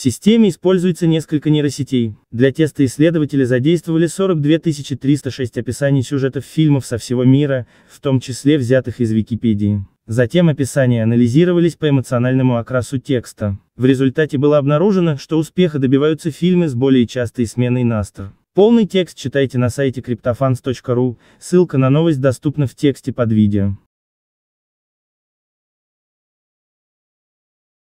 В системе используется несколько нейросетей. Для теста исследователи задействовали 42 306 описаний сюжетов фильмов со всего мира, в том числе взятых из Википедии. Затем описания анализировались по эмоциональному окрасу текста. В результате было обнаружено, что успеха добиваются фильмы с более частой сменой настр. Полный текст читайте на сайте cryptofans.ru, ссылка на новость доступна в тексте под видео.